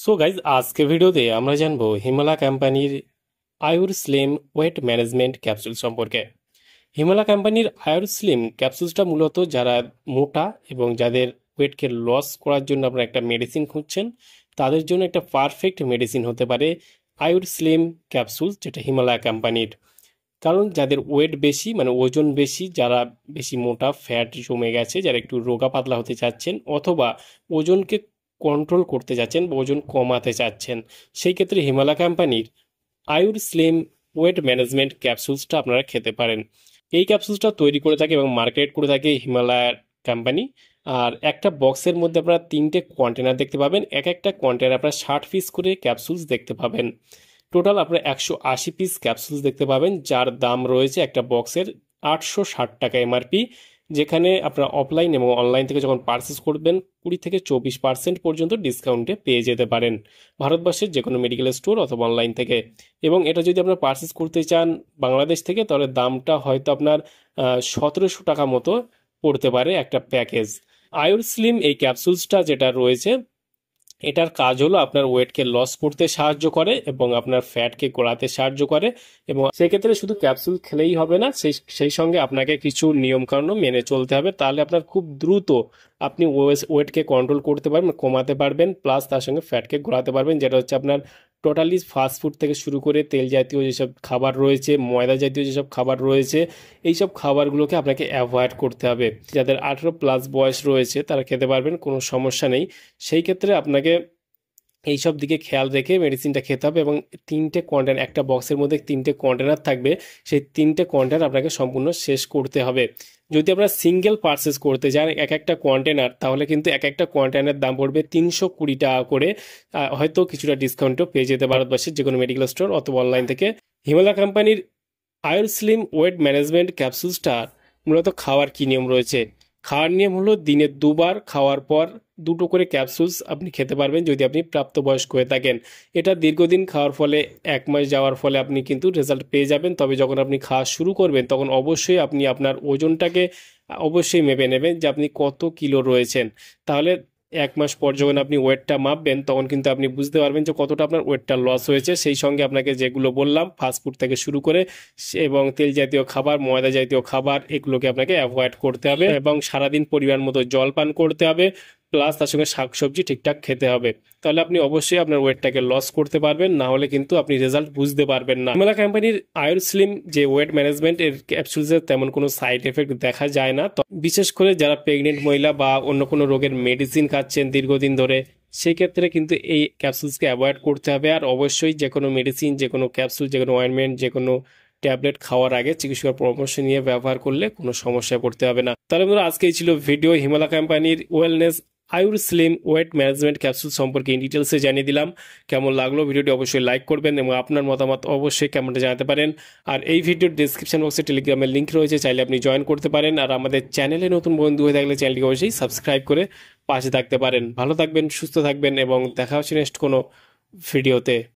So guys আজকে ভিডিওতে আমরা জানবো হিমালয়া কোম্পানির আয়ুর স্লিম ওয়েট ম্যানেজমেন্ট ক্যাপসুল সম্পর্কে হিমালয় কোম্পানির আয়ুর স্লিম ক্যাপসুলসটা মূলত যারা মোটা এবং যাদের ওয়েটকে লস করার জন্য আপনারা একটা মেডিসিন খুঁজছেন তাদের জন্য একটা পারফেক্ট মেডিসিন হতে পারে আয়ুর স্লিম ক্যাপসুলস যেটা হিমালয়া কোম্পানির কারণ যাদের ওয়েট বেশি মানে ওজন বেশি যারা বেশি মোটা ফ্যাট জমে গেছে যারা একটু রোগা পাতলা হতে চাচ্ছেন অথবা ওজনকে কন্ট্রোল করতে যাচ্ছেন বা ওজন কমাতে চাচ্ছেন সেই ক্ষেত্রে হিমালয় কোম্পানির আয়ুর স্লিম ওয়েট ম্যানেজমেন্ট ক্যাপসুলসটা আপনারা খেতে পারেন এই ক্যাপসুলসটা তৈরি করে থাকে এবং মার্কেট করে থাকে হিমালয়ার কোম্পানি আর একটা বক্সের মধ্যে আপনারা তিনটে কন্টেনার দেখতে পাবেন এক একটা কন্টেনার আপনারা ষাট পিস করে ক্যাপসুলস দেখতে পাবেন টোটাল আপনারা একশো আশি পিস ক্যাপসুলস দেখতে পাবেন যার দাম রয়েছে একটা বক্সের আটশো ষাট টাকা এমআরপি যেখানে আপনারা অফলাইন এবং অনলাইন থেকে যখন পার্সেস করবেন কুড়ি থেকে চব্বিশ পার্সেন্ট পর্যন্ত ডিসকাউন্টে পেয়ে যেতে পারেন ভারতবর্ষের যে কোনো মেডিকেল স্টোর অথবা অনলাইন থেকে এবং এটা যদি আপনারা পার্সেস করতে চান বাংলাদেশ থেকে তাহলে দামটা হয়তো আপনার সতেরোশো টাকা মতো পড়তে পারে একটা প্যাকেজ আয়োর স্লিম এই ক্যাপসুলসটা যেটা রয়েছে এটার কাজ হলো আপনার ওয়েটকে লস করতে সাহায্য করে এবং আপনার ফ্যাটকে গড়াতে সাহায্য করে এবং সেক্ষেত্রে শুধু ক্যাপসুল খেলেই হবে না সেই সেই সঙ্গে আপনাকে কিছু নিয়মকানুন মেনে চলতে হবে তাহলে আপনার খুব দ্রুত আপনি ওয়েটকে কন্ট্রোল করতে পারবেন কমাতে পারবেন প্লাস তার সঙ্গে ফ্যাটকে ঘোরাতে পারবেন যেটা হচ্ছে আপনার টোটালি ফাস্টফুড থেকে শুরু করে তেল জাতীয় যেসব খাবার রয়েছে ময়দা জাতীয় যেসব খাবার রয়েছে এই সব খাবারগুলোকে আপনাকে অ্যাভয়েড করতে হবে যাদের আঠেরো প্লাস বয়স রয়েছে তারা খেতে পারবেন কোনো সমস্যা নেই সেই ক্ষেত্রে আপনাকে এইসব দিকে খেয়াল রেখে মেডিসিনটা খেতে হবে এবং তিনটে কন্টেন একটা বক্সের মধ্যে তিনটে কন্টেনার থাকবে সেই তিনটে কোয়ান্টেনার আপনাকে সম্পূর্ণ শেষ করতে হবে যদি আপনারা সিঙ্গেল পার্সেস করতে যান এক একটা কোয়ান্টেনার তাহলে কিন্তু এক একটা কোয়ান্টেনার দাম পড়বে তিনশো কুড়ি টাকা করে হয়তো কিছুটা ডিসকাউন্টও পেয়ে যেতে ভারতবর্ষের যে কোনো মেডিকেল স্টোর অথবা অনলাইন থেকে হিমালয় কোম্পানির আয়ুর স্লিম ওয়েট ম্যানেজমেন্ট ক্যাপসুলসটার মূলত খাওয়ার কী নিয়ম রয়েছে খাওয়ার নিয়ম হলো দিনে দুবার খাওয়ার পর দুটো করে ক্যাপসুলস আপনি খেতে পারবেন যদি আপনি প্রাপ্তবয়স্ক হয়ে থাকেন এটা দীর্ঘদিন খাওয়ার ফলে এক মাস যাওয়ার ফলে আপনি কিন্তু রেজাল্ট পেয়ে যাবেন তবে যখন আপনি খাওয়া শুরু করবেন তখন অবশ্যই আপনি আপনার ওজনটাকে অবশ্যই মেপে নেবেন যে আপনি কত কিলো রয়েছেন তাহলে এক মাস পর যখন আপনি ওয়েটটা মাপবেন তখন কিন্তু আপনি বুঝতে পারবেন যে কতটা আপনার ওয়েটটা লস হয়েছে সেই সঙ্গে আপনাকে যেগুলো বললাম ফাস্টফুড থেকে শুরু করে এবং তেল জাতীয় খাবার ময়দা জাতীয় খাবার এগুলোকে আপনাকে অ্যাভয়েড করতে হবে হ্যাঁ। এবং সারাদিন পরিমাণ মতো জল পান করতে হবে প্লাস তার সঙ্গে শাকসবজি ঠিকঠাক খেতে হবে তাহলে আপনি অবশ্যই আপনার ওয়েটটাকে লস করতে পারবেন না হলে কিন্তু আপনি রেজাল্ট বুঝতে পারবেন না মেলা কোম্পানির আয়ুর স্লিম যে ওয়েট ম্যানেজমেন্ট এর ক্যাপসুলসের তেমন কোনো সাইড এফেক্ট দেখা যায় না বিশেষ করে যারা প্রেগনেন্ট মহিলা বা অন্য কোনো রোগের মেডিসিন খাচ্ছেন দীর্ঘদিন ধরে সেক্ষেত্রে কিন্তু এই ক্যাপসুলসকে অ্যাভয়েড করতে হবে আর অবশ্যই যে কোনো মেডিসিন যে কোনো ক্যাপসুল যে কোনো অয়েন্টমেন্ট যে কোনো ট্যাবলেট খাওয়ার আগে চিকিৎসকের পরামর্শ নিয়ে ব্যবহার করলে কোনো সমস্যা পড়তে হবে না তাহলে বন্ধুরা আজকেই ছিল ভিডিও হিমালয় কোম্পানির wellness Ayurslim weight management capsule সম্পর্কে ইন ডিটেলসে জানিয়ে দিলাম কেমন লাগলো ভিডিওটি অবশ্যই লাইক করবেন এবং আপনার মতামত অবশ্যই কেমনটা জানাতে পারেন আর এই ভিডিওর ডিসক্রিপশন বক্সে টেলিগ্রামের লিঙ্ক রয়েছে চাইলে আপনি জয়েন করতে পারেন আর আমাদের চ্যানেলে নতুন বন্ধু হয়ে থাকলে চ্যানেলটি অবশ্যই সাবস্ক্রাইব করে পাশে থাকতে পারেন ভালো থাকবেন সুস্থ থাকবেন এবং দেখা হচ্ছে নেক্সট কোনো ভিডিওতে